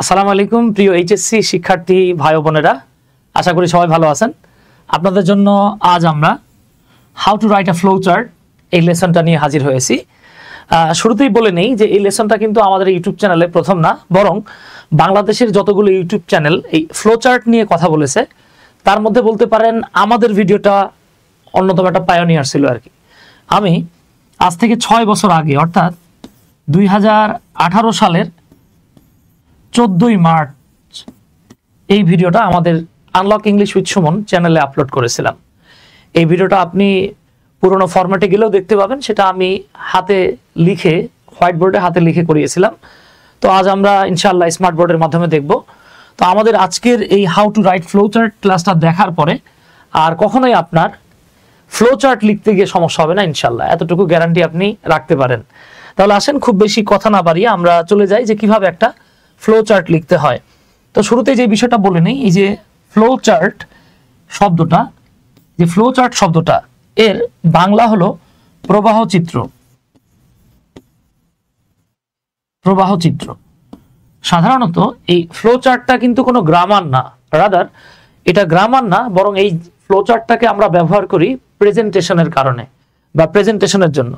আসসালামু আলাইকুম প্রিয় এইচএসসি শিক্ষার্থী ভাই বোনেরা আশা করি সবাই ভালো আছেন আপনাদের জন্য আজ আমরা how to write a flow chart এই লেসনটা নিয়ে হাজির হয়েছি শুরুতেই বলে নেই যে এই লেসনটা কিন্তু আমাদের ইউটিউব চ্যানেলে প্রথম না বরং বাংলাদেশের যতগুলো ইউটিউব চ্যানেল এই ফ্লো চার্ট নিয়ে কথা বলেছে তার মধ্যে বলতে পারেন আমাদের ভিডিওটা অন্যতম একটা পায়োনিয়ার ছিল আর কি আমি আজ থেকে ছয় বছর আগে অর্থাৎ দুই সালের চোদ্দই মার্চ এই ভিডিওটা আমাদের আনলক ইংলিশ উইথ সুমন চ্যানেলে আপলোড করেছিলাম এই ভিডিওটা আপনি পুরনো ফরম্যাটে গেলেও দেখতে পাবেন সেটা আমি হাতে লিখে হোয়াইট বোর্ডে হাতে লিখে করিয়েছিলাম তো আজ আমরা ইনশাল্লাহ স্মার্ট বোর্ডের মাধ্যমে দেখব তো আমাদের আজকের এই how to write flow chart ক্লাসটা দেখার পরে আর কখনোই আপনার ফ্লো চার্ট লিখতে গিয়ে সমস্যা হবে না ইনশাল্লাহ এতটুকু গ্যারান্টি আপনি রাখতে পারেন তাহলে আসেন খুব বেশি কথা না বাড়িয়ে আমরা চলে যাই যে কিভাবে একটা ফ্লো চার্ট লিখতে হয় তো শুরুতে যে বিষয়টা বলে নেই এই যে ফ্লো চার্ট শব্দটা যে ফ্লো চার্ট শব্দটা এর বাংলা হলো প্রবাহ চিত্র প্রবাহ চিত্র সাধারণত এই ফ্লো চার্টটা কিন্তু কোনো গ্রামার না রাদার এটা গ্রামার না বরং এই ফ্লো চার্টটাকে আমরা ব্যবহার করি প্রেজেন্টেশনের কারণে বা প্রেজেন্টেশনের জন্য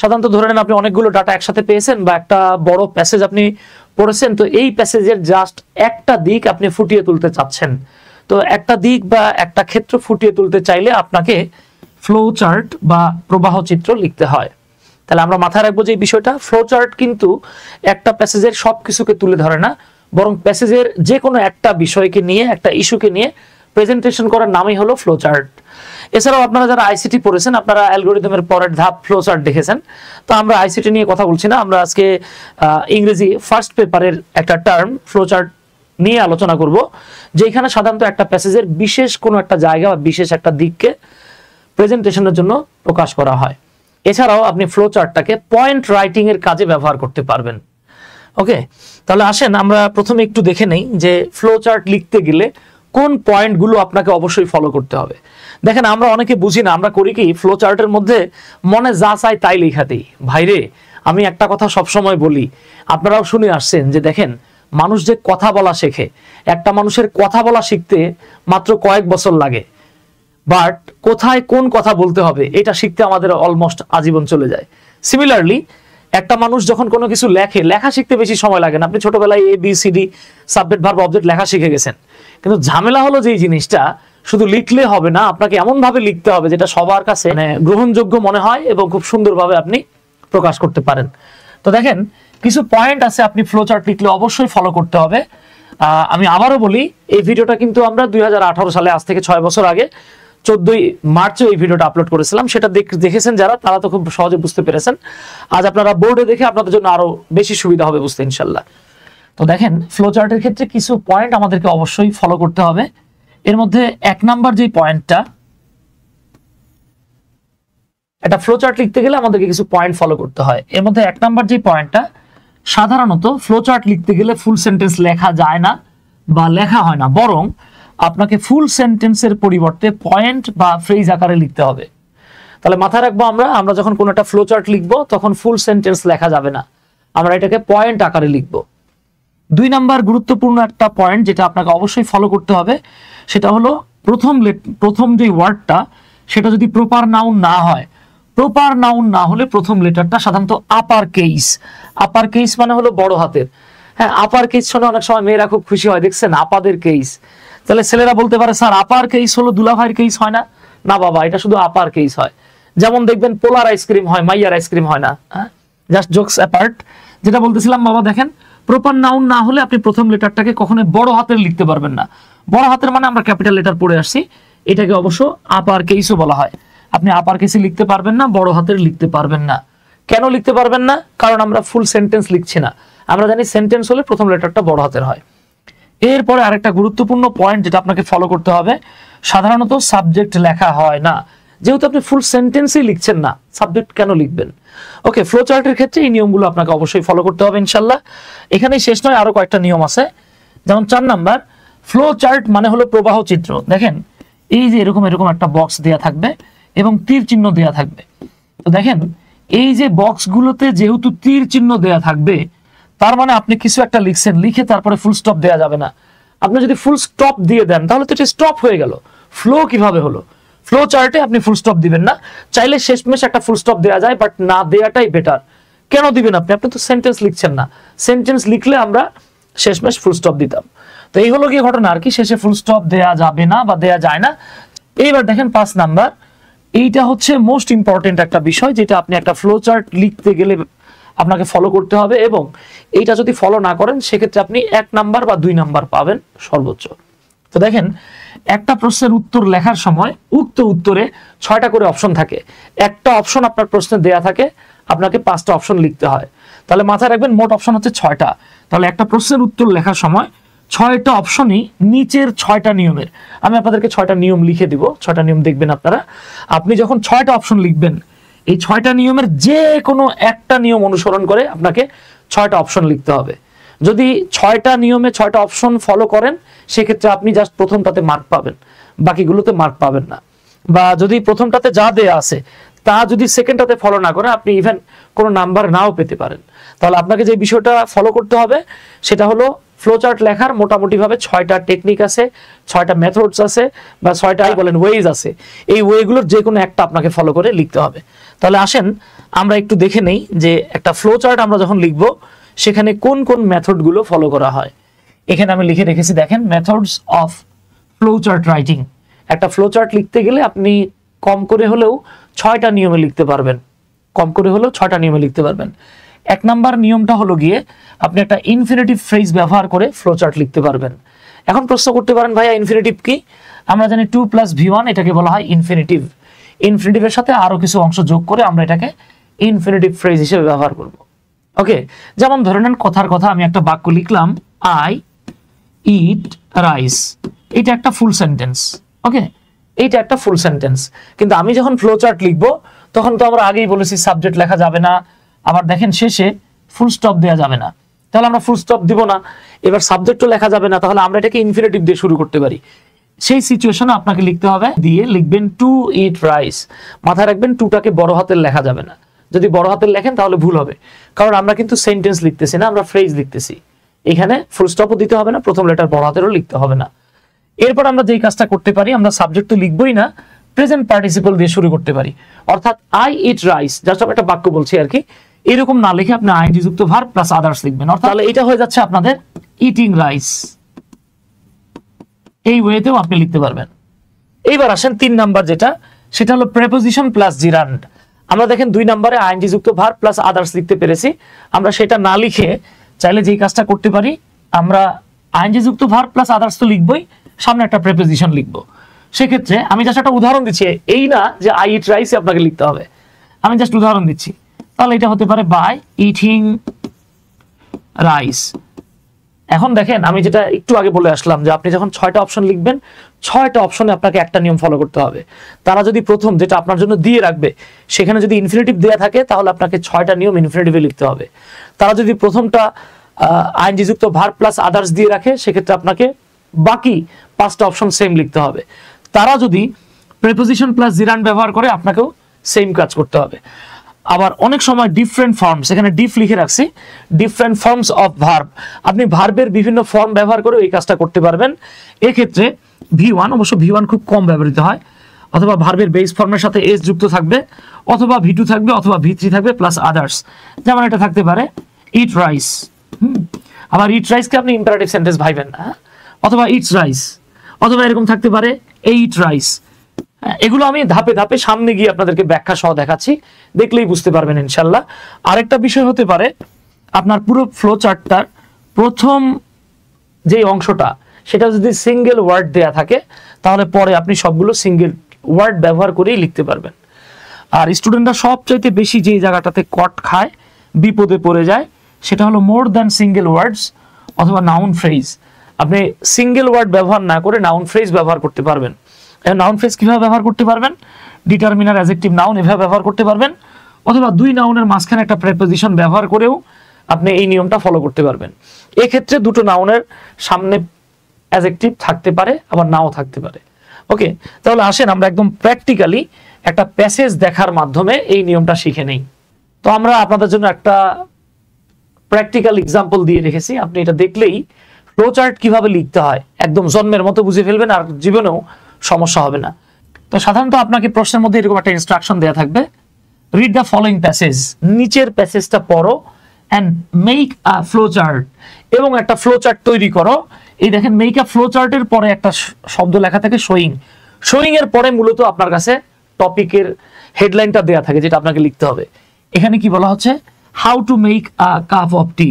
সাধারণত ধরে নেন আপনি অনেকগুলো ডাটা একসাথে পেয়েছেন বা একটা বড় প্যাসেজ আপনি পড়েছেন তো এই প্যাসেজের জাস্ট একটা দিক আপনি ফুটিয়ে তুলতে চাচ্ছেন তো একটা দিক বা একটা ক্ষেত্র ফুটিয়ে তুলতে চাইলে আপনাকে ফ্লো চার্ট বা প্রবাহ চিত্র লিখতে হয় তাহলে আমরা মাথায় রাখবো যে এই বিষয়টা ফ্লো চার্ট কিন্তু একটা প্যাসেজের সব কিছুকে তুলে ধরে না বরং প্যাসেজের যে কোনো একটা বিষয়কে নিয়ে একটা ইস্যুকে নিয়ে প্রেজেন্টেশন করার নামই হলো চার্ট এছাড়াও আপনারা যারা আইসিটি পড়েছেন আপনারা অ্যালগোরিদমের পরের ধাপ ফ্লো চার্ট দেখেছেন তো আমরা আইসিটি নিয়ে কথা বলছি না আমরা আজকে ইংরেজি ফার্স্ট পেপারের একটা টার্ম চার্ট নিয়ে আলোচনা করব যেখানে সাধারণত একটা প্যাসেজের বিশেষ কোনো একটা জায়গা বা বিশেষ একটা দিককে প্রেজেন্টেশনের জন্য প্রকাশ করা হয় এছাড়াও আপনি ফ্লো চার্টটাকে পয়েন্ট রাইটিং এর কাজে ব্যবহার করতে পারবেন ওকে তাহলে আসেন আমরা প্রথমে একটু দেখে নেই যে চার্ট লিখতে গেলে কোন পয়েন্টগুলো আপনাকে অবশ্যই ফলো করতে হবে দেখেন আমরা অনেকে বুঝি না আমরা করি কি ফ্লো চার্টের মধ্যে মনে যা চাই তাই লেখা দিই ভাইরে আমি একটা কথা সবসময় বলি আপনারাও শুনে আসছেন যে দেখেন মানুষ যে কথা বলা শেখে একটা মানুষের কথা বলা শিখতে মাত্র কয়েক বছর লাগে বাট কোথায় কোন কথা বলতে হবে এটা শিখতে আমাদের অলমোস্ট আজীবন চলে যায় সিমিলারলি একটা মানুষ যখন কোনো কিছু লেখে লেখা শিখতে বেশি সময় লাগে না আপনি ছোটবেলায় A B C D subject verb object লেখা শিখে গেছেন কিন্তু ঝামেলা হলো যে জিনিসটা শুধু লিখলে হবে না আপনাকে এমনভাবে লিখতে হবে যেটা সবার কাছে মানে গ্রহণযোগ্য মনে হয় এবং খুব সুন্দরভাবে আপনি প্রকাশ করতে পারেন তো দেখেন কিছু পয়েন্ট আছে আপনি ফ্লো চার্ট লিখলে অবশ্যই ফলো করতে হবে আমি আবারও বলি এই ভিডিওটা কিন্তু আমরা দুই সালে আজ থেকে ছয় বছর আগে চোদ্দই মার্চে এই ভিডিওটা আপলোড করেছিলাম সেটা দেখেছেন যারা তারা তো খুব সহজে বুঝতে পেরেছেন আজ আপনারা বোর্ডে দেখে আপনাদের জন্য আরো বেশি সুবিধা হবে বুঝতে ইনশাল্লাহ তো দেখেন ফ্লোচার্টের ক্ষেত্রে কিছু পয়েন্ট আমাদেরকে অবশ্যই ফলো করতে হবে এর মধ্যে এক নাম্বার যে পয়েন্টটা একটা ফ্লোচার্ট লিখতে গেলে আমাদেরকে কিছু পয়েন্ট ফলো করতে হয় এর মধ্যে এক নাম্বার যে পয়েন্টটা সাধারণত ফ্লোচার্ট লিখতে গেলে ফুল সেন্টেন্স লেখা যায় না বা লেখা হয় না বরং আপনাকে ফুল সেন্টেন্সের পরিবর্তে পয়েন্ট বা ফ্রেজ আকারে লিখতে হবে তাহলে মাথায় রাখবো আমরা আমরা যখন কোনো একটা ফ্লোচার্ট লিখবো তখন ফুল সেন্টেন্স লেখা যাবে না আমরা এটাকে পয়েন্ট আকারে লিখবো দুই নাম্বার গুরুত্বপূর্ণ একটা পয়েন্ট যেটা আপনাকে অবশ্যই ফলো করতে হবে সেটা হলো প্রথম প্রথম যে ওয়ার্ডটা সেটা যদি প্রপার নাউন না হয় প্রপার নাউন না হলে প্রথম লেটারটা সাধারণত আপার কেস আপার কেস মানে হলো বড় হাতের হ্যাঁ আপার কেস শুনে অনেক সময় মেয়েরা খুব খুশি হয় দেখছেন আপাদের কেস তাহলে ছেলেরা বলতে পারে স্যার আপার কেস হলো দুলাভাইয়ের কেস হয় না না বাবা এটা শুধু আপার কেস হয় যেমন দেখবেন পোলার আইসক্রিম হয় মাইয়ার আইসক্রিম হয় না হ্যাঁ জাস্ট জোকস অ্যাপার্ট যেটা বলতেছিলাম বাবা দেখেন প্রপার নাউন না হলে আপনি প্রথম লেটারটাকে কখনো বড় হাতের লিখতে পারবেন না বড় হাতের মানে আমরা ক্যাপিটাল লেটার পড়ে আসছি এটাকে অবশ্য আপার কেসও বলা হয় আপনি আপার কেসে লিখতে পারবেন না বড় হাতের লিখতে পারবেন না কেন লিখতে পারবেন না কারণ আমরা ফুল সেন্টেন্স লিখছি না আমরা জানি সেন্টেন্স হলে প্রথম লেটারটা বড় হাতের হয় এরপরে আরেকটা গুরুত্বপূর্ণ পয়েন্ট যেটা আপনাকে ফলো করতে হবে সাধারণত সাবজেক্ট লেখা হয় না যেহেতু আপনি ফুল সেন্টেন্সই লিখছেন না সাবজেক্ট কেন লিখবেন ওকে ফ্লো চার্টের ক্ষেত্রে এই নিয়মগুলো আপনাকে অবশ্যই ফলো করতে হবে ইনশাল্লাহ এখানেই শেষ নয় আরও কয়েকটা নিয়ম আছে যেমন চার নাম্বার ফ্লো চার্ট মানে হলো প্রবাহ চিত্র দেখেন এই যে এরকম এরকম একটা বক্স দেয়া থাকবে এবং তীর চিহ্ন দেয়া থাকবে তো দেখেন এই যে বক্সগুলোতে যেহেতু তীর চিহ্ন দেয়া থাকবে তার মানে আপনি কিছু একটা লিখছেন লিখে তারপরে ফুল স্টপ দেওয়া যাবে না আপনি যদি ফুল স্টপ দিয়ে দেন তাহলে তো এটা স্টপ হয়ে গেল ফ্লো কিভাবে হলো ফ্লো চার্টে আপনি ফুল স্টপ দিবেন না চাইলে শেষ মেশ একটা ফুল স্টপ দেওয়া যায় বাট না দেওয়াটাই বেটার কেন দিবেন আপনি আপনি তো সেন্টেন্স লিখছেন না সেন্টেন্স লিখলে আমরা শেষ মেশ ফুল স্টপ দিতাম তো এই হলো কি ঘটনা আর কি শেষে ফুল স্টপ দেয়া যাবে না বা দেয়া যায় না এইবার দেখেন পাঁচ নাম্বার এইটা হচ্ছে মোস্ট ইম্পর্টেন্ট একটা বিষয় যেটা আপনি একটা ফ্লো চার্ট লিখতে গেলে আপনাকে ফলো করতে হবে এবং এইটা যদি ফলো না করেন সেক্ষেত্রে আপনি এক নাম্বার বা দুই নাম্বার পাবেন সর্বোচ্চ তো দেখেন একটা প্রশ্নের উত্তর লেখার সময় উক্ত উত্তরে ছয়টা করে অপশন থাকে একটা অপশন আপনার প্রশ্নে দেয়া থাকে আপনাকে পাঁচটা অপশন লিখতে হয় তাহলে মাথায় রাখবেন মোট অপশন হচ্ছে ছয়টা তাহলে একটা প্রশ্নের উত্তর লেখার সময় ছয়টা অপশনই নিচের ছয়টা নিয়মের আমি আপনাদেরকে ছয়টা নিয়ম লিখে দিব ছয়টা নিয়ম দেখবেন আপনারা আপনি যখন ছয়টা অপশন লিখবেন এই ছয়টা নিয়মের যে কোনো একটা নিয়ম অনুসরণ করে আপনাকে ছয়টা অপশন লিখতে হবে যদি ছয়টা নিয়মে ছয়টা অপশন ফলো করেন সেক্ষেত্রে আপনি জাস্ট প্রথমটাতে মার্ক পাবেন বাকিগুলোতে মার্ক পাবেন না বা যদি প্রথমটাতে যা দেয়া আছে তা যদি সেকেন্ডটাতে ফলো না করে আপনি ইভেন কোনো নাম্বার নাও পেতে পারেন তাহলে আপনাকে যে বিষয়টা ফলো করতে হবে সেটা হলো ফ্লোচার্ট লেখার মোটামুটিভাবে ছয়টা টেকনিক আছে ছয়টা মেথডস আছে বা ছয়টা বলেন ওয়েজ আছে এই ওয়েগুলোর যে কোনো একটা আপনাকে ফলো করে লিখতে হবে তাহলে আসেন আমরা একটু দেখে নেই যে একটা ফ্লোচার্ট আমরা যখন লিখবো সেখানে কোন কোন মেথডগুলো ফলো করা হয় এখানে আমি লিখে রেখেছি দেখেন methods of flow chart writing একটা ফ্লো চার্ট লিখতে গেলে আপনি কম করে হলেও ছয়টা নিয়মে লিখতে পারবেন কম করে হলেও ছয়টা নিয়মে লিখতে পারবেন এক নাম্বার নিয়মটা হলো গিয়ে আপনি একটা ইনফিনিটিভ ফ্রেজ ব্যবহার করে ফ্লো চার্ট লিখতে পারবেন এখন প্রশ্ন করতে পারেন ভাইয়া ইনফিনিটিভ কি আমরা জানি টু প্লাস ভি ওয়ান এটাকে বলা হয় ইনফিনিটিভ ইনফিনিটিভের সাথে আরও কিছু অংশ যোগ করে আমরা এটাকে ইনফিনিটিভ ফ্রেজ হিসেবে ব্যবহার করবো ওকে যেমন ধরে নেন কথার কথা আমি একটা বাক্য লিখলাম আই ইট রাইস এটা একটা ফুল সেন্টেন্স ওকে এইটা একটা ফুল সেন্টেন্স কিন্তু আমি যখন ফ্লো চার্ট লিখবো তখন তো আমরা আগেই বলেছি সাবজেক্ট লেখা যাবে না আবার দেখেন শেষে ফুল স্টপ দেওয়া যাবে না তাহলে আমরা ফুল স্টপ দিব না এবার সাবজেক্টও লেখা যাবে না তাহলে আমরা এটাকে ইনফিনেটিভ দিয়ে শুরু করতে পারি সেই সিচুয়েশনে আপনাকে লিখতে হবে দিয়ে লিখবেন টু ইট রাইস মাথায় রাখবেন টুটাকে বড় হাতের লেখা যাবে না যদি বড় হাতের লেখেন তাহলে ভুল হবে কারণ আমরা কিন্তু সেন্টেন্স লিখতেছি না আমরা ফ্রেজ লিখতেছি এখানে ফুল স্টপও দিতে হবে না প্রথম লেটার বড় হাতেরও লিখতে হবে না এরপর আমরা যেই কাজটা করতে পারি আমরা সাবজেক্ট তো লিখবই না প্রেজেন্ট পার্টিসিপল দিয়ে শুরু করতে পারি অর্থাৎ আই ইট রাইস জাস্ট একটা বাক্য বলছি আর কি এরকম না লিখে আপনি আইনটি যুক্ত ভার প্লাস আদার্স লিখবেন অর্থাৎ তাহলে এটা হয়ে যাচ্ছে আপনাদের ইটিং রাইস এই ওয়েতেও আপনি লিখতে পারবেন এইবার আসেন তিন নাম্বার যেটা সেটা হলো প্রেপোজিশন প্লাস জিরান্ড আমরা দেখেন দুই নম্বরে আইনটি যুক্ত ভার প্লাস আদার্স লিখতে পেরেছি আমরা সেটা না লিখে চাইলে যেই কাজটা করতে পারি আমরা আইনজি যুক্ত ভার প্লাস আদার্স তো লিখবই সামনে একটা প্রেপোজিশন লিখবো সেক্ষেত্রে আমি জাস্ট একটা উদাহরণ দিচ্ছি এই না যে আই ইট রাইস আপনাকে লিখতে হবে আমি জাস্ট উদাহরণ দিচ্ছি তাহলে এটা হতে পারে বাই ইটিং রাইস এখন দেখেন আমি যেটা একটু আগে বলে আসলাম যে আপনি যখন ছয়টা অপশন লিখবেন ছয়টা অপশনে আপনাকে একটা নিয়ম ফলো করতে হবে তারা যদি প্রথম যেটা আপনার জন্য দিয়ে রাখবে সেখানে যদি ইনফিনিটিভ দেওয়া থাকে তাহলে আপনাকে ছয়টা নিয়ম ইনফিনিটিভে লিখতে হবে তারা যদি প্রথমটা আইনযুক্ত ভার প্লাস আদার্স দিয়ে রাখে সেক্ষেত্রে আপনাকে বাকি পাঁচটা অপশন সেম লিখতে হবে তারা যদি প্রেপোজিশন প্লাস জিরান ব্যবহার করে আপনাকেও সেম কাজ করতে হবে আবার অনেক সময় ডিফারেন্ট ফর্মস এখানে ডিফ লিখে রাখছি ডিফারেন্ট ফর্মস অফ ভার্ব আপনি ভার্বের বিভিন্ন ফর্ম ব্যবহার করে এই কাজটা করতে পারবেন এক্ষেত্রে ভি ওয়ান অবশ্য ভি ওয়ান খুব কম ব্যবহৃত হয় অথবা ভার্বের বেস ফর্মের সাথে এস যুক্ত থাকবে অথবা ভি টু থাকবে অথবা ভি থ্রি থাকবে প্লাস আদার্স যেমন এটা থাকতে পারে ইট রাইস আবার ইট রাইসকে আপনি ইম্পারেটিভ সেন্টেন্স ভাইবেন অথবা ইটস রাইস অথবা এরকম থাকতে পারে এইট রাইস এগুলো আমি ধাপে ধাপে সামনে গিয়ে আপনাদেরকে ব্যাখ্যা সহ দেখাচ্ছি দেখলেই বুঝতে পারবেন ইনশাল্লাহ আরেকটা বিষয় হতে পারে আপনার পুরো ফ্লো চার্টটার প্রথম যে অংশটা সেটা যদি সিঙ্গেল ওয়ার্ড দেয়া থাকে তাহলে পরে আপনি সবগুলো সিঙ্গেল ওয়ার্ড ব্যবহার করেই লিখতে পারবেন আর স্টুডেন্টরা সবচাইতে বেশি যে জায়গাটাতে কট খায় বিপদে পড়ে যায় সেটা হলো মোর দ্যান সিঙ্গেল ওয়ার্ডস অথবা নাউন ফ্রেজ আপনি সিঙ্গেল ওয়ার্ড ব্যবহার না করে নাউন ফ্রেজ ব্যবহার করতে পারবেন নাউন ফ্রেজ কীভাবে ব্যবহার করতে পারবেন ডিটারমিনার অ্যাজেক্টিভ নাউন এভাবে ব্যবহার করতে পারবেন অথবা দুই নাউনের মাঝখানে একটা প্রেপোজিশন ব্যবহার করেও আপনি এই নিয়মটা ফলো করতে পারবেন এক্ষেত্রে দুটো নাউনের সামনে অ্যাজেক্টিভ থাকতে পারে আবার নাও থাকতে পারে ওকে তাহলে আসেন আমরা একদম প্র্যাকটিক্যালি একটা প্যাসেজ দেখার মাধ্যমে এই নিয়মটা শিখে নেই তো আমরা আপনাদের জন্য একটা প্র্যাকটিক্যাল এক্সাম্পল দিয়ে রেখেছি আপনি এটা দেখলেই ফ্লো চার্ট কিভাবে লিখতে হয় একদম জন্মের মতো বুঝে ফেলবেন আর জীবনেও সমস্যা হবে না তো সাধারণত আপনাকে প্রশ্নের মধ্যে এরকম একটা ইনস্ট্রাকশন দেওয়া থাকবে রিড দ্য ফলোইং প্যাসেজ নিচের প্যাসেজটা পড়ো and make a flow chart এবং একটা ফ্লো চার্ট তৈরি করো এই দেখেন মেক আ ফ্লো চার্টের পরে একটা শব্দ লেখা থাকে শোয়িং শোয়িং এর পরে মূলত আপনার কাছে টপিকের হেডলাইনটা দেয়া থাকে যেটা আপনাকে লিখতে হবে এখানে কি বলা হচ্ছে how to make a cup of tea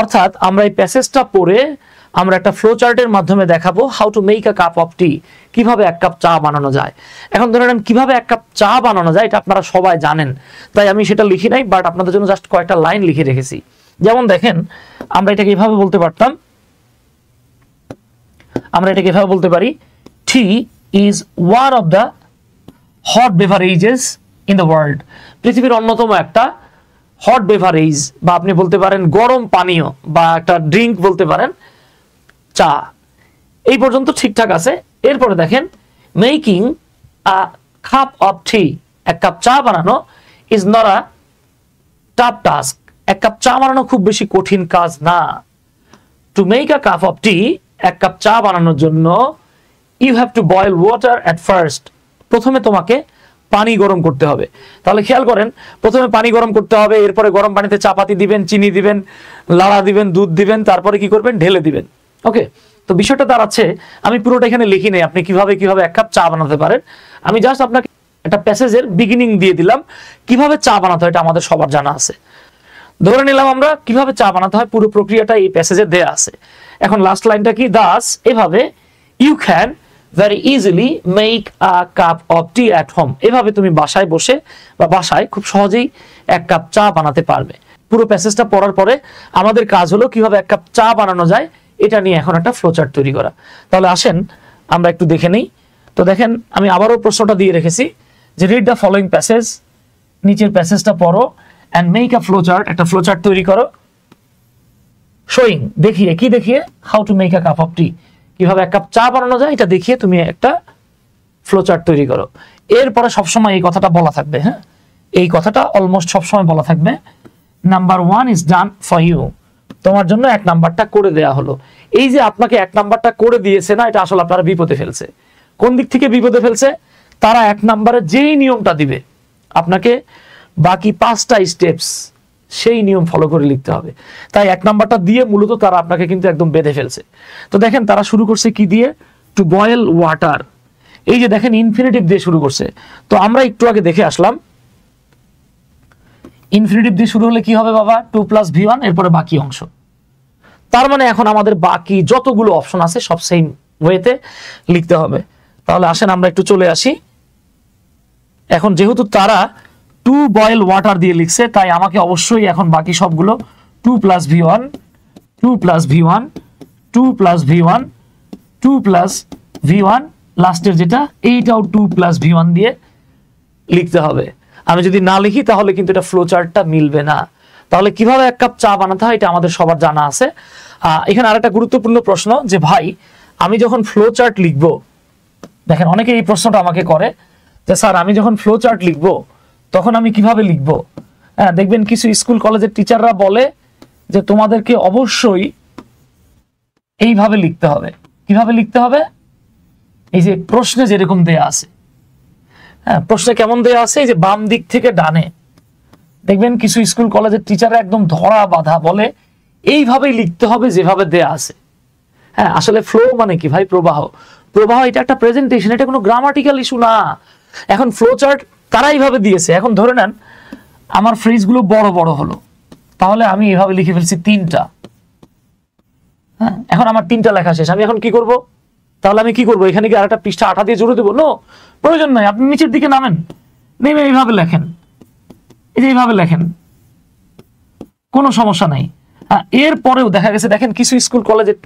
অর্থাৎ আমরা এই প্যাসেজটা পড়ে আমরা একটা ফ্লো চার্টের মাধ্যমে দেখাবো how to make a cup of tea কিভাবে এক কাপ চা বানানো যায় এখন ধরে নেন কিভাবে এক কাপ চা বানানো যায় এটা আপনারা সবাই জানেন তাই আমি সেটা লিখি নাই বাট আপনাদের জন্য জাস্ট কয়েকটা লাইন লিখে রেখেছি যেমন দেখেন আমরা এটাকে এভাবে বলতে পারতাম আমরা এটাকে এভাবে বলতে পারি tea is one of the hot beverages in the world পৃথিবীর অন্যতম একটা হট বেভারেজ বা আপনি বলতে পারেন গরম পানীয় বা একটা ড্রিঙ্ক বলতে পারেন চা এই পর্যন্ত ঠিকঠাক আছে এরপরে দেখেন making a cup of tea এক কাপ চা বানানো is not a tough task এক কাপ চা বানানো খুব বেশি কঠিন কাজ না to make a cup of tea এক কাপ চা বানানোর জন্য you have to boil water at first প্রথমে তোমাকে পানি গরম করতে হবে তাহলে খেয়াল করেন প্রথমে পানি গরম করতে হবে এরপরে গরম পানিতে চাপাতি দিবেন চিনি দিবেন লাড়া দিবেন দুধ দিবেন তারপরে কি করবেন ঢেলে দিবেন ওকে তো বিষয়টা দাঁড়াচ্ছে আমি পুরোটা এখানে লিখি নেই আপনি কিভাবে কিভাবে এক কাপ চা বানাতে পারেন আমি জাস্ট আপনাকে একটা প্যাসেজের বিগিনিং দিয়ে দিলাম কিভাবে চা বানাতে হয় এটা আমাদের সবার জানা আছে ধরে নিলাম আমরা কিভাবে চা বানাতে হয় পুরো প্রক্রিয়াটা এই প্যাসেজে দেয়া আছে এখন লাস্ট লাইনটা কি দাস এভাবে you can very easily make a cup of tea at home এভাবে তুমি বাসায় বসে বা বাসায় খুব সহজেই এক কাপ চা বানাতে পারবে পুরো প্যাসেজটা পড়ার পরে আমাদের কাজ হলো কিভাবে এক কাপ চা বানানো যায় এটা নিয়ে এখন একটা ফ্লোচার্ট তৈরি করা তাহলে আসেন আমরা একটু দেখে নেই তো দেখেন আমি আবারও প্রশ্নটা দিয়ে রেখেছি যে রিড দ্য ফলোয়িং প্যাসেজ নিচের প্যাসেজটা পড়ো অ্যান্ড মেক আ ফ্লোচার্ট একটা ফ্লোচার্ট তৈরি করো শোয়িং দেখিয়ে কি দেখিয়ে how to make a cup of tea কীভাবে এক কাপ চা বানানো যায় এটা দেখিয়ে তুমি একটা ফ্লোচার্ট তৈরি করো এরপরে সবসময় এই কথাটা বলা থাকবে হ্যাঁ এই কথাটা অলমোস্ট সবসময় বলা থাকবে number one is done for you তোমার জন্য এক নাম্বারটা করে দেয়া হলো এই যে আপনাকে এক নাম্বারটা করে দিয়েছে না এটা আসলে আপনারা বিপদে ফেলছে কোন দিক থেকে বিপদে ফেলছে তারা এক নাম্বারে যেই নিয়মটা দিবে আপনাকে বাকি পাঁচটা স্টেপস সেই নিয়ম ফলো করে লিখতে হবে তাই এক নাম্বারটা দিয়ে মূলত তারা আপনাকে কিন্তু একদম বেঁধে ফেলছে তো দেখেন তারা শুরু করছে কি দিয়ে টু বয়েল ওয়াটার এই যে দেখেন ইনফিনিটিভ দিয়ে শুরু করছে তো আমরা একটু আগে দেখে আসলাম ইনফিনিটিভ দিয়ে শুরু হলে কি হবে বাবা টু প্লাস ভি ওয়ান এরপরে বাকি অংশ তার মানে এখন আমাদের বাকি যতগুলো অপশন আছে সব সেম ওয়েতে লিখতে হবে তাহলে আসেন আমরা একটু চলে আসি এখন যেহেতু তারা টু বয়েল ওয়াটার দিয়ে লিখছে তাই আমাকে অবশ্যই এখন বাকি সবগুলো two plus V one two plus V one two plus V one two plus V one লাস্টের যেটা এইটাও টু প্লাস ভি ওয়ান দিয়ে লিখতে হবে আমি যদি না লিখি তাহলে কিন্তু এটা ফ্লো চার্টটা মিলবে না তাহলে কিভাবে এক কাপ চা বানাতে হয় এটা আমাদের সবার জানা আছে এখানে আর একটা গুরুত্বপূর্ণ প্রশ্ন যে ভাই আমি যখন ফ্লো চার্ট লিখব দেখেন অনেকে এই প্রশ্নটা আমাকে করে যে স্যার আমি যখন ফ্লো চার্ট লিখব তখন আমি কিভাবে লিখব হ্যাঁ দেখবেন কিছু স্কুল কলেজের টিচাররা বলে যে তোমাদেরকে অবশ্যই এইভাবে লিখতে হবে কিভাবে লিখতে হবে এই যে প্রশ্নে যেরকম দেয়া আছে হ্যাঁ প্রশ্নে কেমন দেওয়া আছে যে বাম দিক থেকে ডানে দেখবেন কিছু স্কুল কলেজের টিচাররা একদম ধরা বাধা বলে এইভাবেই লিখতে হবে যেভাবে দেয়া আছে হ্যাঁ আসলে ফ্লো মানে কি ভাই প্রবাহ প্রবাহ এটা একটা প্রেজেন্টেশন এটা কোনো গ্রামাটিক্যাল ইস্যু না এখন ফ্লো চার্ট তারা এইভাবে দিয়েছে এখন ধরে নেন আমার ফ্রিজগুলো বড় বড় হলো তাহলে আমি এভাবে লিখে ফেলছি তিনটা হ্যাঁ এখন আমার তিনটা লেখা শেষ আমি এখন কি করব তাহলে আমি কি করবো এখানে কি আরেকটা পৃষ্ঠা আঠা দিয়ে জুড়ে দেবো নো প্রয়োজন নাই আপনি নিচের দিকে নামেন নেমে এইভাবে লেখেন এই যে এইভাবে লেখেন কোনো সমস্যা নাই এর পরেও দেখা গেছে দেখেন কিছু স্কুল কলেজের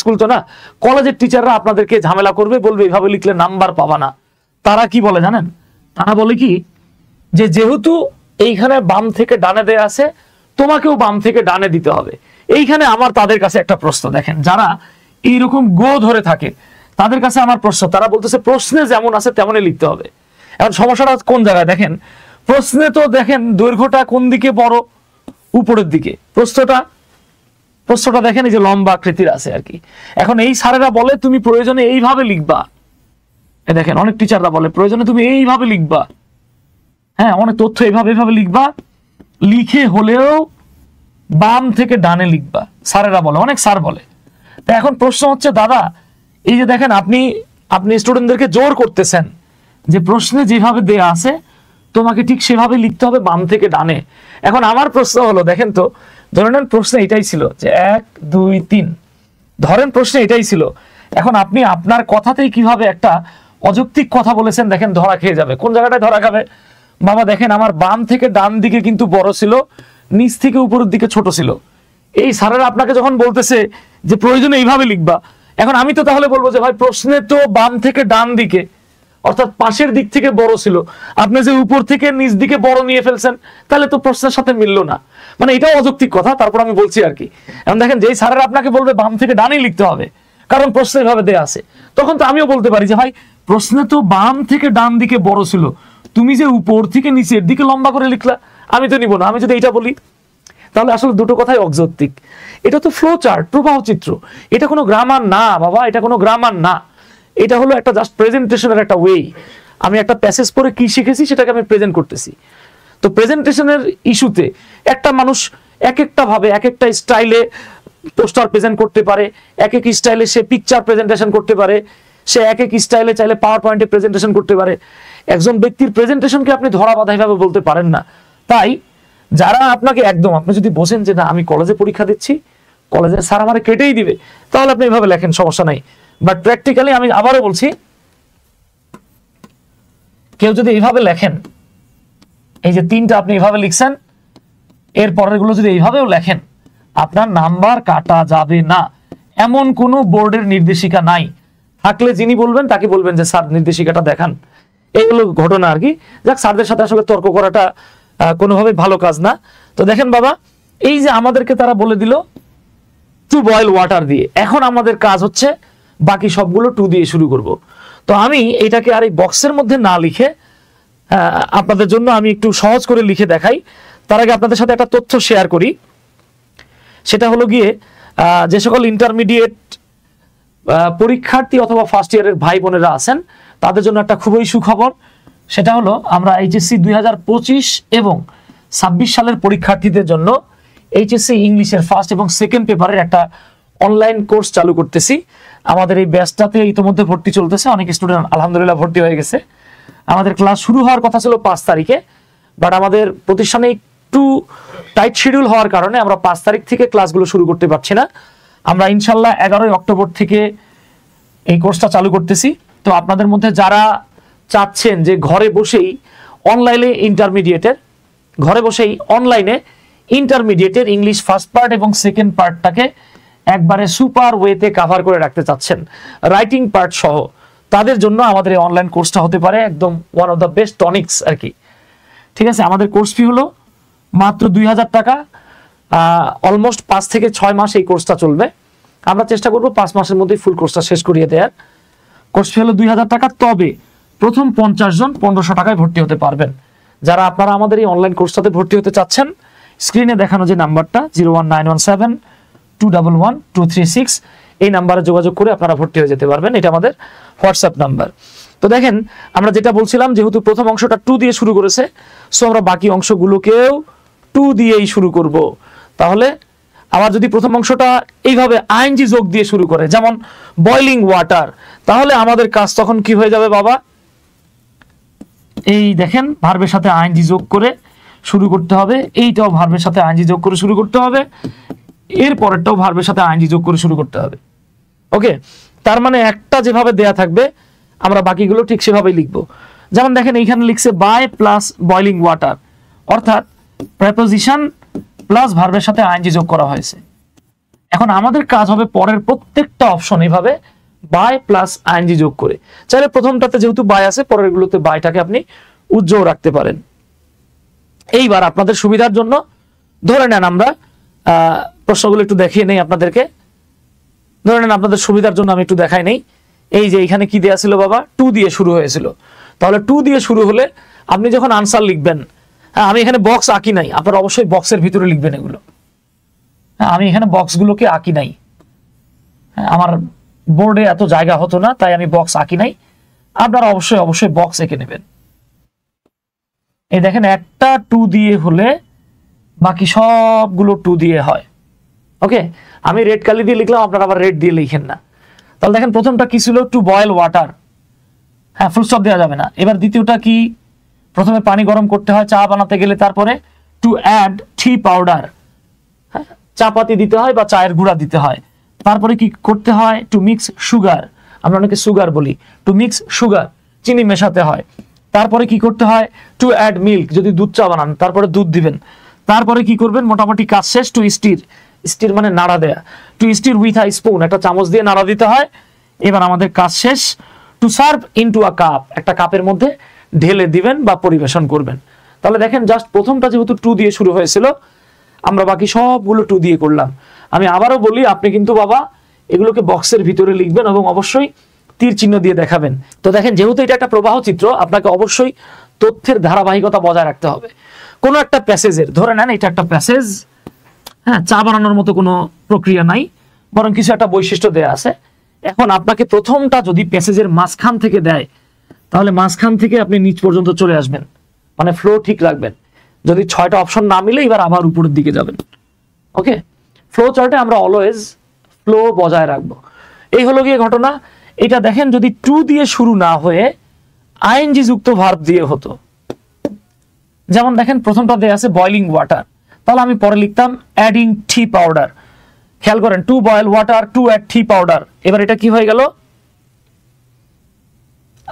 স্কুল তো না কলেজের টিচাররা আপনাদেরকে ঝামেলা করবে বলবে এইভাবে লিখলে নাম্বার পাবা না তারা কি বলে জানেন তারা বলে কি যে যেহেতু এইখানে বাম থেকে ডানে দেয়া আছে তোমাকেও বাম থেকে ডানে দিতে হবে এইখানে আমার তাদের কাছে একটা প্রশ্ন দেখেন যারা এইরকম গো ধরে থাকে তাদের কাছে আমার প্রশ্ন তারা বলতেছে প্রশ্নে যেমন আছে তেমনই লিখতে হবে এখন সমস্যাটা কোন জায়গায় দেখেন প্রশ্নে তো দেখেন দৈর্ঘ্যটা কোন দিকে বড় উপরের দিকে প্রশ্নটা প্রশ্নটা দেখেন এই যে লম্বা আকৃতির আছে আর কি এখন এই স্যারেরা বলে তুমি প্রয়োজনে এইভাবে লিখবা দেখেন অনেক টিচাররা বলে প্রয়োজনে তুমি এইভাবে লিখবা হ্যাঁ অনেক তথ্য এইভাবে এইভাবে লিখবা লিখে হলেও বাম থেকে ডানে লিখবা স্যারেরা বলে অনেক স্যার বলে তা এখন প্রশ্ন হচ্ছে দাদা এই যে দেখেন আপনি আপনি স্টুডেন্টদেরকে জোর করতেছেন যে প্রশ্নে যেভাবে দেয়া আছে তোমাকে ঠিক সেভাবে লিখতে হবে বাম থেকে ডানে এখন আমার প্রশ্ন হলো দেখেন তো ধরে নেন প্রশ্ন এটাই ছিল যে এক দুই তিন ধরেন প্রশ্নে এটাই ছিল এখন আপনি আপনার কথাতেই কিভাবে একটা অযৌক্তিক কথা বলেছেন দেখেন ধরা খেয়ে যাবে কোন জায়গাটায় ধরা খাবে বাবা দেখেন আমার বাম থেকে ডান দিকে কিন্তু বড় ছিল নিচ থেকে উপরের দিকে ছোট ছিল এই স্যারেরা আপনাকে যখন বলতেছে যে প্রয়োজন এইভাবে লিখবা এখন আমি তো তাহলে বলবো যে ভাই প্রশ্নে তো বাম থেকে ডান দিকে অর্থাৎ পাশের দিক থেকে বড় ছিল আপনি যে উপর থেকে নিচ দিকে বড় নিয়ে ফেলছেন তাহলে তো প্রশ্নের সাথে মিলল না মানে এটাও অযৌক্তিক কথা তারপর আমি বলছি আর কি এখন দেখেন যেই স্যারেরা আপনাকে বলবে বাম থেকে ডানেই লিখতে হবে কারণ প্রশ্ন এভাবে দেয়া আছে তখন তো আমিও বলতে পারি যে ভাই প্রশ্নে তো বাম থেকে ডান দিকে বড় ছিল তুমি যে উপর থেকে নিচের দিকে লম্বা করে লিখলা আমি তো নিব না আমি যদি এইটা বলি তাহলে আসলে দুটো কথাই অযৌক্তিক এটা তো ফ্লো চার্ট প্রবাহ চিত্র এটা কোনো গ্রামার না বাবা এটা কোনো গ্রামার না এটা হলো একটা জাস্ট প্রেজেন্টেশনের একটা ওয়ে আমি একটা প্যাসেজ পরে কি শিখেছি সেটাকে আমি প্রেজেন্ট করতেছি তো প্রেজেন্টেশনের ইস্যুতে একটা মানুষ এক একটা ভাবে এক একটা স্টাইলে পোস্টার প্রেজেন্ট করতে পারে এক এক স্টাইলে সে পিকচার প্রেজেন্টেশন করতে পারে সে এক এক স্টাইলে চাইলে পাওয়ার পয়েন্টে প্রেজেন্টেশন করতে পারে একজন ব্যক্তির প্রেজেন্টেশনকে আপনি ধরা বাধা এভাবে বলতে পারেন না তাই যারা আপনাকে একদম আপনি যদি বসেন যে না আমি কলেজে পরীক্ষা দিচ্ছি কলেজের স্যার আমার কেটেই দিবে তাহলে আপনি এভাবে লেখেন সমস্যা নাই বাট প্র্যাকটিক্যালি আমি আবারও বলছি কেউ যদি এইভাবে লেখেন এই যে তিনটা আপনি এইভাবে লিখছেন এর পরেরগুলো যদি এইভাবেও লেখেন আপনার নাম্বার কাটা যাবে না এমন কোনো বোর্ডের নির্দেশিকা নাই থাকলে যিনি বলবেন তাকে বলবেন যে স্যার নির্দেশিকাটা দেখান এইগুলো ঘটনা আর কি যাক স্যারদের সাথে আসলে তর্ক করাটা কোনোভাবে ভালো কাজ না তো দেখেন বাবা এই যে আমাদেরকে তারা বলে দিল টু বয়েল ওয়াটার দিয়ে এখন আমাদের কাজ হচ্ছে বাকি সবগুলো টু দিয়ে শুরু করব। তো আমি এটাকে আর এই বক্সের মধ্যে না লিখে আপনাদের জন্য আমি একটু সহজ করে লিখে দেখাই তার আগে আপনাদের সাথে একটা তথ্য শেয়ার করি সেটা হলো গিয়ে যে সকল ইন্টারমিডিয়েট পরীক্ষার্থী অথবা ফার্স্ট ইয়ারের ভাই বোনেরা আছেন তাদের জন্য একটা খুবই সুখবর সেটা হলো আমরা এইচএসসি দুই এবং ছাব্বিশ সালের পরীক্ষার্থীদের জন্য এইচএসসি ইংলিশের ফার্স্ট এবং সেকেন্ড পেপারের একটা অনলাইন কোর্স চালু করতেছি আমাদের এই ব্যাচটাতে ইতিমধ্যে ভর্তি চলতেছে অনেক স্টুডেন্ট আলহামদুলিল্লাহ ভর্তি হয়ে গেছে আমাদের ক্লাস শুরু হওয়ার কথা ছিল পাঁচ তারিখে বাট আমাদের প্রতিষ্ঠানে একটু টাইট শিডিউল হওয়ার কারণে আমরা পাঁচ তারিখ থেকে ক্লাসগুলো শুরু করতে পারছি না আমরা ইনশাল্লাহ এগারোই অক্টোবর থেকে এই কোর্সটা চালু করতেছি তো আপনাদের মধ্যে যারা চাচ্ছেন যে ঘরে বসেই অনলাইনে ইন্টারমিডিয়েটের ঘরে বসেই অনলাইনে ইন্টারমিডিয়েটের ইংলিশ ফার্স্ট পার্ট এবং সেকেন্ড পার্টটাকে একবারে সুপার ওয়েতে কাভার করে রাখতে চাচ্ছেন রাইটিং পার্ট সহ তাদের জন্য আমাদের এই অনলাইন কোর্সটা হতে পারে একদম one of the best tonics আর কি ঠিক আছে আমাদের কোর্স ফি হলো মাত্র দুই হাজার টাকা অলমোস্ট পাঁচ থেকে ছয় মাস এই কোর্সটা চলবে আমরা চেষ্টা করব পাঁচ মাসের মধ্যেই ফুল কোর্সটা শেষ করিয়ে দেওয়ার কোর্স ফি হলো দুই হাজার টাকা তবে প্রথম পঞ্চাশ জন পনেরোশো টাকায় ভর্তি হতে পারবেন যারা আপনারা আমাদের এই অনলাইন কোর্সটাতে ভর্তি হতে চাচ্ছেন স্ক্রিনে দেখানো যে নাম্বারটা zero one nine one seven two double one two three six এই নাম্বারে যোগাযোগ করে আপনারা ভর্তি হয়ে যেতে পারবেন এটা আমাদের হোয়াটসঅ্যাপ নাম্বার তো দেখেন আমরা যেটা বলছিলাম যেহেতু প্রথম অংশটা টু দিয়ে শুরু করেছে সো আমরা বাকি অংশগুলোকেও টু দিয়েই শুরু করব তাহলে আবার যদি প্রথম অংশটা এইভাবে আইনজি যোগ দিয়ে শুরু করে যেমন বয়লিং ওয়াটার তাহলে আমাদের কাজ তখন কি হয়ে যাবে বাবা এই দেখেন ভার্বের সাথে আইনজি যোগ করে শুরু করতে হবে এইটাও ভার্বের সাথে আইনজি যোগ করে শুরু করতে হবে এর পরেরটাও ভার্বের সাথে আইনজি যোগ করে শুরু করতে হবে ওকে তার মানে একটা যেভাবে দেয়া থাকবে আমরা বাকিগুলো ঠিক সেভাবেই লিখবো যেমন দেখেন এইখানে লিখছে বাই প্লাস বয়লিং ওয়াটার অর্থাৎ প্রেপোজিশন প্লাস ভার্বের সাথে আইনজি যোগ করা হয়েছে এখন আমাদের কাজ হবে পরের প্রত্যেকটা অপশন এইভাবে বাই প্লাস আইনজি যোগ করে চাইলে প্রথমটাতে যেহেতু বাই আছে পরেরগুলোতে বাইটাকে আপনি উজ্জ্বল রাখতে পারেন এইবার আপনাদের সুবিধার জন্য ধরে নেন আমরা প্রশ্নগুলো একটু দেখিয়ে নেই আপনাদেরকে ধরে নেন আপনাদের সুবিধার জন্য আমি একটু দেখাই নেই এই যে এখানে কি দেয়া ছিল বাবা টু দিয়ে শুরু হয়েছিল তাহলে টু দিয়ে শুরু হলে আপনি যখন আনসার লিখবেন হ্যাঁ আমি এখানে বক্স আঁকি নাই আপনারা অবশ্যই বক্সের ভিতরে লিখবেন এগুলো হ্যাঁ আমি এখানে বক্সগুলোকে আঁকি নাই হ্যাঁ, আমার বোর্ডে এত জায়গা হতো না তাই আমি বক্স আঁকি নাই আপনারা অবশ্যই অবশ্যই বক্স এঁকে নেবেন এই দেখেন একটা টু দিয়ে হলে বাকি সবগুলো টু দিয়ে হয় ওকে আমি রেড কালি দিয়ে লিখলাম আপনারা আবার রেড দিয়ে লিখেন না তাহলে দেখেন প্রথমটা কি ছিল টু বয়েল ওয়াটার হ্যাঁ ফুলস্টপ দেওয়া যাবে না এবার দ্বিতীয়টা কি প্রথমে পানি গরম করতে হয় চা বানাতে গেলে তারপরে টু অ্যাড টি পাউডার হ্যাঁ চা পাতি দিতে হয় বা চায়ের গুঁড়া দিতে হয় তারপরে কি করতে হয় টু মিক্স সুগার আমরা অনেকে সুগার বলি টু মিক্স সুগার চিনি মেশাতে হয় তারপরে কি করতে হয় টু অ্যাড মিল্ক যদি দুধ চা বানান তারপরে দুধ দিবেন তারপরে কি করবেন মোটামুটি কাজ শেষ টু স্টির স্টির মানে নাড়া দেয়া to stir with a spoon একটা চামচ দিয়ে নাড়া দিতে হয় এবার আমাদের কাজ শেষ to serve into a cup একটা কাপের মধ্যে ঢেলে দিবেন বা পরিবেশন করবেন তাহলে দেখেন জাস্ট প্রথমটা যেহেতু টু দিয়ে শুরু হয়েছিল আমরা বাকি সবগুলো টু দিয়ে করলাম আমি আবারও বলি আপনি কিন্তু বাবা এগুলোকে বক্সের ভিতরে লিখবেন এবং অবশ্যই তীর চিহ্ন দিয়ে দেখাবেন তো দেখেন যেহেতু এটা একটা প্রবাহ চিত্র আপনাকে অবশ্যই তথ্যের ধারাবাহিকতা বজায় রাখতে হবে কোনো একটা প্যাসেজের ধরে নেন এটা একটা প্যাসেজ হ্যাঁ চা বানানোর মতো কোনো প্রক্রিয়া নাই বরং কিছু একটা বৈশিষ্ট্য দেয়া আছে এখন আপনাকে প্রথমটা যদি প্যাসেজের মাঝখান থেকে দেয় তাহলে মাঝখান থেকে আপনি নিচ পর্যন্ত চলে আসবেন মানে ফ্লো ঠিক রাখবেন যদি ছয়টা অপশন না মিলে এবার আবার উপরের দিকে যাবেন ওকে ফ্লো চার্টে আমরা অলওয়েজ ফ্লো বজায় রাখব এই হলো গিয়ে ঘটনা এটা দেখেন যদি টু দিয়ে শুরু না হয়ে আইএনজি যুক্ত ভার্ব দিয়ে হতো যেমন দেখেন প্রথমটা দেয়া আছে বয়লিং ওয়াটার তাহলে আমি পরে লিখতাম অ্যাডিং টি পাউডার খেয়াল করেন to boil water to add tea powder এবার এটা কি হয়ে গেল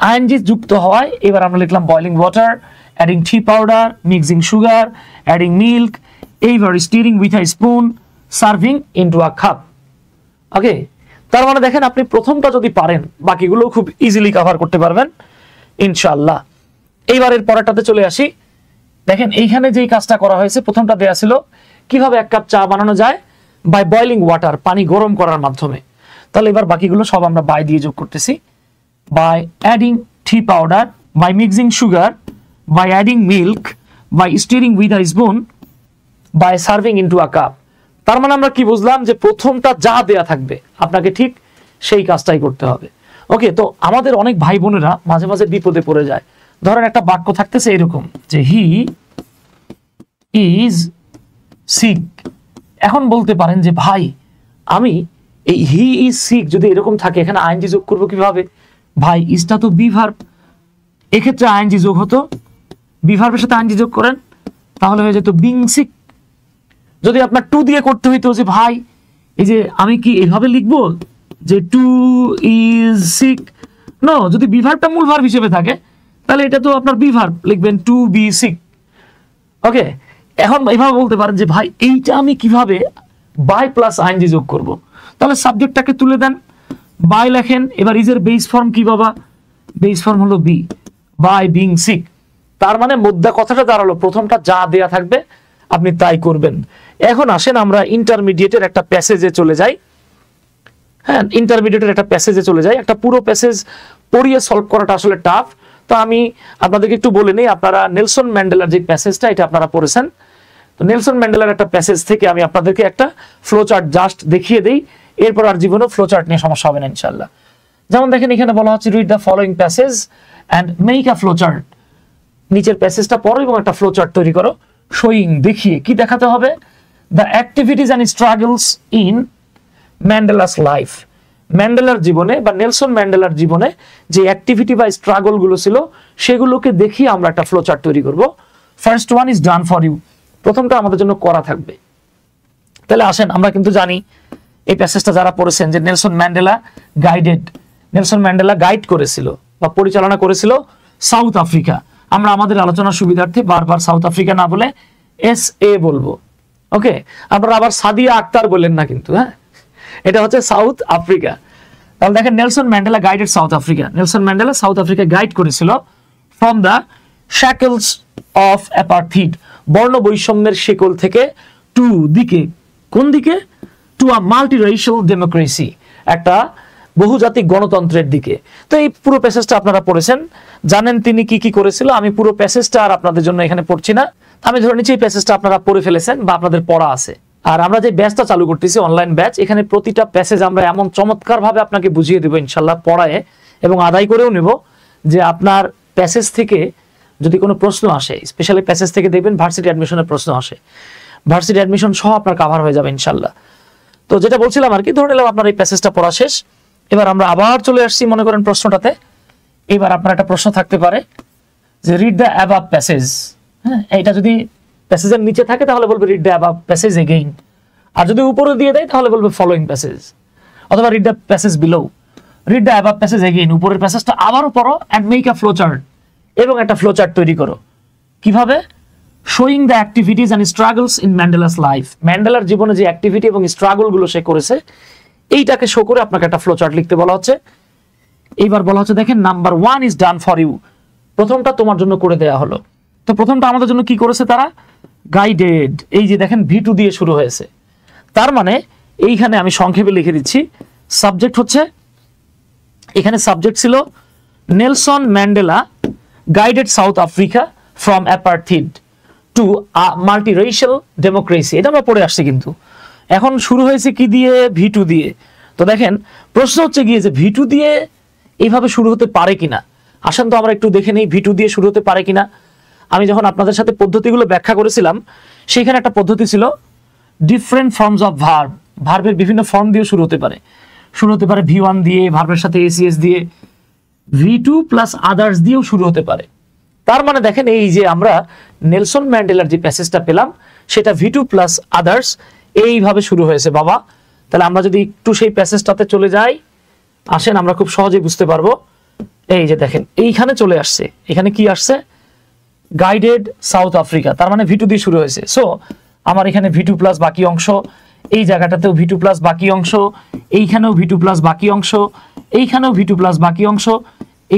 আইএনজি যুক্ত হওয়ায় এবার আমরা লিখলাম boiling water adding tea powder mixing sugar adding milk এইভাবে stirring with a spoon serving into a cup okay তার মানে দেখেন আপনি প্রথমটা যদি পারেন বাকিগুলো খুব ইজিলি কভার করতে পারবেন ইনশাল্লাহ এইবারের পরেরটাতে চলে আসি দেখেন এইখানে যেই কাজটা করা হয়েছে প্রথমটা দেয়া ছিল কিভাবে এক কাপ চা বানানো যায় বাই বয়লিং ওয়াটার পানি গরম করার মাধ্যমে তাহলে এবার বাকিগুলো সব আমরা বাই দিয়ে যোগ করতেছি by adding tea powder by mixing sugar by adding milk by stirring with a spoon by serving into a cup তার মানে আমরা কি বুঝলাম যে প্রথমটা যা দেয়া থাকবে আপনাকে ঠিক সেই কাজটাই করতে হবে ওকে তো আমাদের অনেক ভাই বোনেরা মাঝে মাঝে বিপদে পড়ে যায় ধরেন একটা বাক্য থাকতেছে এরকম যে হি ইজ সিক এখন বলতে পারেন যে ভাই আমি এই হি ইজ সিক যদি এরকম থাকে এখানে আইনজি যোগ করবো কিভাবে ভাই ইজটা তো বিভার এক্ষেত্রে আইনজি যোগ হতো বিভার্বের সাথে আইনজি যোগ করেন তাহলে হয়ে যেত বিং সিক যদি আপনার টু দিয়ে করতে হইতো যে ভাই এই যে আমি কি এভাবে লিখবো যে টু ইজ সিক নো যদি বিভার্বটা মূল ভার্ব হিসেবে থাকে তাহলে এটা তো আপনার বিভার্ব লিখবেন টু বি সিক ওকে এখন এভাবে বলতে পারেন যে ভাই এইটা আমি কিভাবে বাই প্লাস আইনজি যোগ করব। তাহলে সাবজেক্টটাকে তুলে দেন বাই লেখেন এবার ইজের বেস ফর্ম কি বাবা বেস ফর্ম হলো বি বাই বিং সিক তার মানে মোদ্দা কথাটা দাঁড়ালো প্রথমটা যা দেয়া থাকবে আপনি তাই করবেন এখন আসেন আমরা ইন্টারমিডিয়েটের একটা প্যাসেজে চলে যাই হ্যাঁ ইন্টারমিডিয়েটের একটা প্যাসেজে চলে যাই একটা পুরো প্যাসেজ পড়িয়ে সলভ করাটা আসলে টাফ তো আমি আপনাদেরকে একটু বলে নিই আপনারা নেলসন ম্যান্ডেলার যে প্যাসেজটা এটা আপনারা পড়েছেন তো নেলসন ম্যান্ডেলার একটা প্যাসেজ থেকে আমি আপনাদেরকে একটা ফ্লো চার্ট জাস্ট দেখিয়ে দিই এরপর আর জীবনেও ফ্লো চার্ট নিয়ে সমস্যা হবে না ইনশাল্লাহ যেমন দেখেন এখানে বলা হচ্ছে read the following passage and make a flow chart নিচের প্যাসেজটা পড়ো এবং একটা ফ্লো চার্ট তৈরি করো শোয়িং দেখিয়ে কি দেখাতে হবে the activities and struggles in Mandela's life ম্যান্ডেলার জীবনে বা নেলসন ম্যান্ডেলার জীবনে যে অ্যাক্টিভিটি বা স্ট্রাগলগুলো ছিল সেগুলোকে দেখিয়ে আমরা একটা ফ্লোচার তৈরি করব first one is done for you প্রথমটা আমাদের জন্য করা থাকবে তাহলে আসেন আমরা কিন্তু জানি এই প্যাসেজটা যারা পড়েছেন যে Nelson Mandela guided Nelson Mandela guide করেছিল বা পরিচালনা করেছিল সাউথ আফ্রিকা আমরা আমাদের আলোচনার সুবিধার্থে বারবার সাউথ আফ্রিকা না বলে এস এ বলবো ওকে আপনারা আবার সাদিয়া আক্তার বললেন না কিন্তু হ্যাঁ এটা হচ্ছে সাউথ আফ্রিকা তাহলে দেখেন Nelson Mandela guided South Africa Nelson Mandela South Africa guide করেছিল from the shackles of apartheid বর্ণ বৈষম্যের শেকল থেকে টু দিকে কোন দিকে to a multi racial democracy একটা বহুজাতিক গণতন্ত্রের দিকে তো এই পুরো প্যাসেজটা আপনারা পড়েছেন জানেন তিনি কি কি করেছিল আমি পুরো প্যাসেজটা আর আপনাদের জন্য এখানে পড়ছি না আমি ধরে নিচ্ছি এই প্যাসেজটা আপনারা পড়ে ফেলেছেন বা আপনাদের পড়া আছে আর আমরা যে ব্যাচটা চালু করতেছি অনলাইন ব্যাচ এখানে প্রতিটা প্যাসেজ আমরা এমন চমৎকারভাবে আপনাকে বুঝিয়ে দেবো ইনশাল্লাহ পড়ায় এবং আদায় করেও নেব যে আপনার প্যাসেজ থেকে যদি কোনো প্রশ্ন আসে স্পেশালি প্যাসেজ থেকে দেখবেন ভার্সিটি অ্যাডমিশনের প্রশ্ন আসে ভার্সিটি অ্যাডমিশন সহ আপনার কাভার হয়ে যাবে ইনশাল্লাহ তো যেটা বলছিলাম আর কি ধরে নিলাম আপনার এই প্যাসেজটা পড়া শেষ এবার আমরা আবার চলে আসছি মনে করেন প্রশ্নটাতে এবার আপনার একটা প্রশ্ন থাকতে পারে যে রিড দ্য অ্যাবাব প্যাসেজ হ্যাঁ এটা যদি প্যাসেজের নিচে থাকে তাহলে বলবে read the above passage again আর যদি উপরে দিয়ে দেয় তাহলে বলবে ফলোইং প্যাসেজ অথবা read the passage below read the above passage again উপরের প্যাসেজটা আবারও পড়ো and make a flow chart এবং একটা ফ্লো চার্ট তৈরি করো কিভাবে showing the activities and struggles in Mandela's life ম্যান্ডেলার জীবনে যে অ্যাক্টিভিটি এবং স্ট্রাগলগুলো সে করেছে এইটাকে শো করে আপনাকে একটা ফ্লো চার্ট লিখতে বলা হচ্ছে এইবার বলা হচ্ছে দেখেন number one is done for you প্রথমটা তোমার জন্য করে দেয়া হলো তো প্রথমটা আমাদের জন্য কি করেছে তারা গাইডেড এই যে দেখেন ভি টু দিয়ে শুরু হয়েছে তার মানে এইখানে আমি সংক্ষেপে লিখে দিচ্ছি সাবজেক্ট হচ্ছে এখানে সাবজেক্ট ছিল Nelson Mandela guided South Africa from apartheid to multi racial democracy এটা আমরা পড়ে আসছি কিন্তু এখন শুরু হয়েছে কি দিয়ে ভি টু দিয়ে তো দেখেন প্রশ্ন হচ্ছে গিয়ে যে ভি টু দিয়ে এইভাবে শুরু হতে পারে কিনা আসেন তো আমরা একটু দেখে নিই ভি টু দিয়ে শুরু হতে পারে কিনা আমি যখন আপনাদের সাথে পদ্ধতিগুলো ব্যাখ্যা করেছিলাম সেইখানে একটা পদ্ধতি ছিল ডিফারেন্ট ফর্মস অফ ভার্ব ভার্বের বিভিন্ন ফর্ম দিয়ে শুরু হতে পারে শুরু হতে পারে ভি ওয়ান দিয়ে ভার্বের সাথে এসিএস দিয়ে ভি টু প্লাস আদার্স দিয়েও শুরু হতে পারে তার মানে দেখেন এই যে আমরা নেলসন ম্যান্ডেলার যে প্যাসেজটা পেলাম সেটা ভি টু প্লাস আদার্স এইভাবে শুরু হয়েছে বাবা তাহলে আমরা যদি একটু সেই প্যাসেজটাতে চলে যাই আসেন আমরা খুব সহজে বুঝতে পারবো এই যে দেখেন এইখানে চলে আসছে এখানে কি আসছে গাইডেড সাউথ আফ্রিকা তার মানে ভিটু দিয়ে শুরু হয়েছে সো আমার এখানে ভিটু প্লাস বাকি অংশ এই জায়গাটাতেও ভিটু প্লাস বাকি অংশ এইখানেও ভিটু প্লাস বাকি অংশ এইখানেও ভিটু প্লাস বাকি অংশ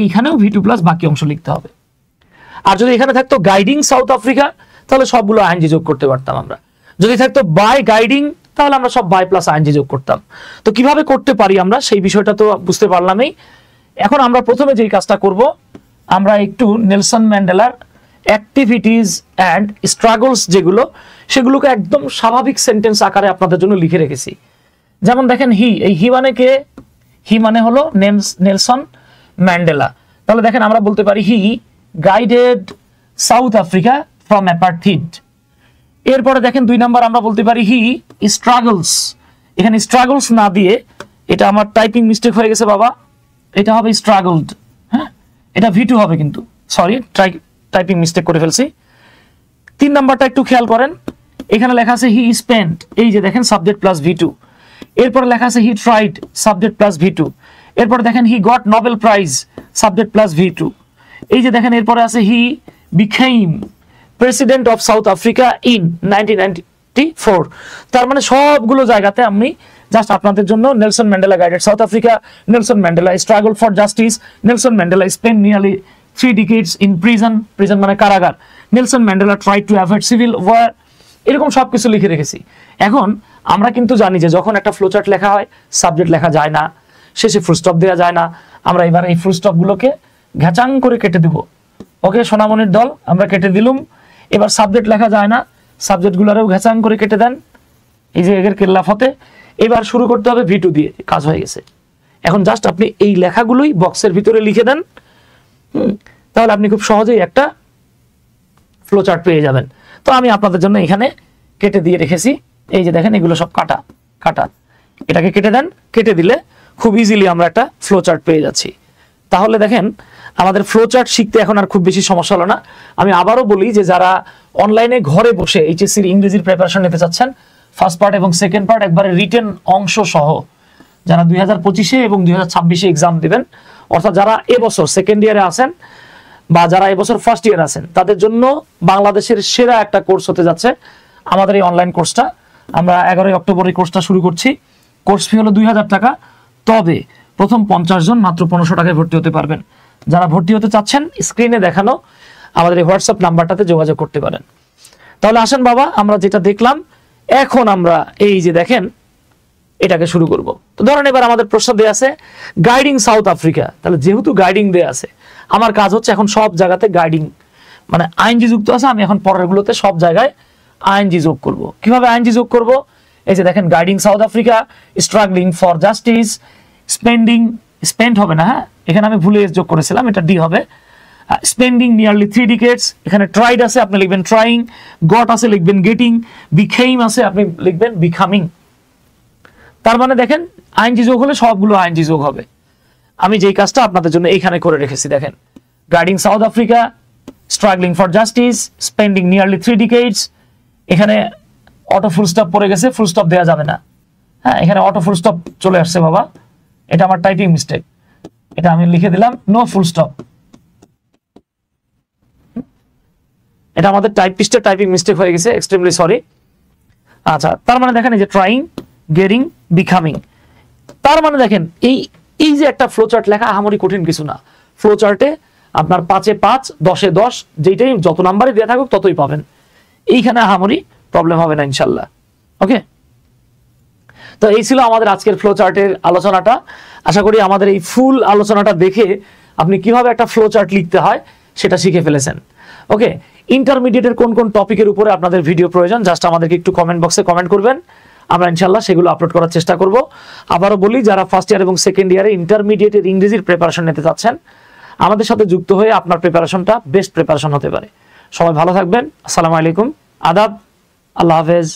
এইখানেও ভিটু প্লাস বাকি অংশ লিখতে হবে আর যদি এখানে থাকতো গাইডিং সাউথ আফ্রিকা তাহলে সবগুলো আইনজি যোগ করতে পারতাম আমরা যদি থাকতো বাই গাইডিং তাহলে আমরা সব বাই প্লাস আইনজি যোগ করতাম তো কিভাবে করতে পারি আমরা সেই বিষয়টা তো বুঝতে পারলামই এখন আমরা প্রথমে যেই কাজটা করব আমরা একটু নেলসন ম্যান্ডেলার অ্যাক্টিভিটিস অ্যান্ড স্ট্রাগলস যেগুলো সেগুলোকে একদম স্বাভাবিক সেন্টেন্স আকারে আপনাদের জন্য লিখে রেখেছি যেমন দেখেন হি এই হি মানে কে হি মানে হলো নেলসন ম্যান্ডেলা তাহলে দেখেন আমরা বলতে পারি he guided South Africa from apartheid এরপরে দেখেন দুই নাম্বার আমরা বলতে পারি হি স্ট্রাগলস এখানে স্ট্রাগলস না দিয়ে এটা আমার টাইপিং মিস্টেক হয়ে গেছে বাবা এটা হবে স্ট্রাগলড হ্যাঁ এটা ভিটু হবে কিন্তু সরি টাইপিং মিস্টেক করে ফেলছি তিন নাম্বারটা একটু খেয়াল করেন এখানে লেখা আছে হি স্পেন্ট এই যে দেখেন সাবজেক্ট প্লাস ভি টু এরপরে লেখা আছে he tried subject plus V two এরপর দেখেন he got Nobel prize subject plus V two এই যে দেখেন এরপরে আছে he became president of South Africa in nineteen তার মানে সবগুলো জায়গাতে আমি জাস্ট আপনাদের জন্য Nelson Mandela guided South Africa Nelson Mandela struggle for justice Nelson Mandela spent nearly three decades in prison, prison মানে কারাগার Nelson Mandela try to avoid civil war এরকম সব কিছু লিখে রেখেছি এখন আমরা কিন্তু জানি যে যখন একটা ফ্লোচার্ট লেখা হয় সাবজেক্ট লেখা যায় না শেষে ফুলস্টপ দেওয়া যায় না আমরা এবার এই ফুলস্টপগুলোকে ঘ্যাচাং করে কেটে দেব ওকে সোনামনির দল আমরা কেটে দিলুম এবার সাবজেক্ট লেখা যায় না সাবজেক্টগুলোরও ঘ্যাচাং করে কেটে দেন এই যে এগের কেল্লাফতে এবার শুরু করতে হবে ভিটু দিয়ে কাজ হয়ে গেছে এখন জাস্ট আপনি এই লেখাগুলোই বক্সের ভিতরে লিখে দেন তাহলে আপনি খুব সহজেই একটা ফ্লো চার্ট পেয়ে যাবেন তো আমি আপনাদের জন্য এখানে কেটে দিয়ে রেখেছি এই যে দেখেন এগুলো সব কাটা কাটা এটাকে কেটে দেন কেটে দিলে খুব ইজিলি আমরা একটা ফ্লো চার্ট পেয়ে যাচ্ছি তাহলে দেখেন আমাদের ফ্লো চার্ট শিখতে এখন আর খুব বেশি সমস্যা হলো না আমি আবারও বলি যে যারা অনলাইনে ঘরে বসে এইচএসসির ইংরেজির প্রিপারেশন নিতে চাচ্ছেন ফার্স্ট পার্ট এবং সেকেন্ড পার্ট একবারে রিটেন অংশ সহ যারা দুই হাজার পঁচিশে এবং দুই হাজার ছাব্বিশে এক্সাম দেবেন অর্থাৎ যারা এবছর সেকেন্ড ইয়ারে আছেন বা যারা এবছর ফার্স্ট ইয়ার আছেন তাদের জন্য বাংলাদেশের সেরা একটা কোর্স হতে যাচ্ছে আমাদের এই অনলাইন কোর্সটা আমরা এগারোই অক্টোবর এই কোর্সটা শুরু করছি কোর্স ফি হলো দুই টাকা তবে প্রথম পঞ্চাশ জন মাত্র পনেরোশো টাকায় ভর্তি হতে পারবেন যারা ভর্তি হতে চাচ্ছেন স্ক্রিনে দেখানো আমাদের এই হোয়াটসঅ্যাপ নাম্বারটাতে যোগাযোগ করতে পারেন তাহলে আসেন বাবা আমরা যেটা দেখলাম এখন আমরা এই যে দেখেন এটাকে শুরু করব তো ধরেন এবার আমাদের প্রশ্ন দেওয়া আছে গাইডিং সাউথ আফ্রিকা তাহলে যেহেতু গাইডিং দেওয়া আছে আমার কাজ হচ্ছে এখন সব জায়গাতে গাইডিং মানে আইনজি যুক্ত আছে আমি এখন পরেরগুলোতে সব জায়গায় আইনজি যোগ করব কিভাবে আইনজি যোগ করব এই যে দেখেন guiding South Africa struggling for justice spending spend হবে না হ্যাঁ এখানে আমি ভুলে যোগ করেছিলাম এটা ডি হবে স্পেন্ডিং নিয়ারলি থ্রি ডিকেটস এখানে ট্রাইড আছে আপনি লিখবেন ট্রাইং গট আছে লিখবেন গেটিং বিখেইম আছে আপনি লিখবেন বিখামিং তার মানে দেখেন আইনজি যোগ হলে সবগুলো আইনজি যোগ হবে আমি যেই কাজটা আপনাদের জন্য এখানে করে রেখেছি দেখেন guiding South Africa struggling for justice spending nearly three decades এখানে অটো স্টপ পড়ে গেছে ফুল স্টপ দেওয়া যাবে না হ্যাঁ এখানে অটো স্টপ চলে আসছে বাবা এটা আমার টাইপিং মিস্টেক এটা আমি লিখে দিলাম নো ফুল স্টপ এটা আমাদের টাইপিস্টের টাইপিং মিস্টেক হয়ে গেছে এক্সট্রিমলি সরি আচ্ছা তার মানে দেখেন এই যে ট্রাইং গেরিং বিকামিং তার মানে দেখেন এই এই যে একটা ফ্লোচার্ট লেখা আহামরি কঠিন কিছু না ফ্লোচার্টে আপনার পাঁচে পাঁচ দশে দশ যেটাই যত নাম্বারই দেওয়া থাকুক ততই পাবেন এইখানে আহামরি প্রবলেম হবে না ইনশাল্লাহ ওকে তো এই ছিল আমাদের আজকের ফ্লো চার্টের আলোচনাটা আশা করি আমাদের এই ফুল আলোচনাটা দেখে আপনি কিভাবে একটা ফ্লো চার্ট লিখতে হয় সেটা শিখে ফেলেছেন ওকে ইন্টারমিডিয়েটের কোন কোন টপিকের উপরে আপনাদের ভিডিও প্রয়োজন জাস্ট আমাদেরকে একটু কমেন্ট বক্সে কমেন্ট করবেন আমরা ইনশাল্লাহ সেগুলো আপলোড করার চেষ্টা করব আবারও বলি যারা ফার্স্ট ইয়ার এবং সেকেন্ড ইয়ারে ইন্টারমিডিয়েটের ইংরেজির প্রিপারেশন নিতে চাচ্ছেন আমাদের সাথে যুক্ত হয়ে আপনার প্রিপারেশনটা বেস্ট প্রিপারেশন হতে পারে সবাই ভালো থাকবেন আসসালামু আলাইকুম আদাব আল্লাহ হাফেজ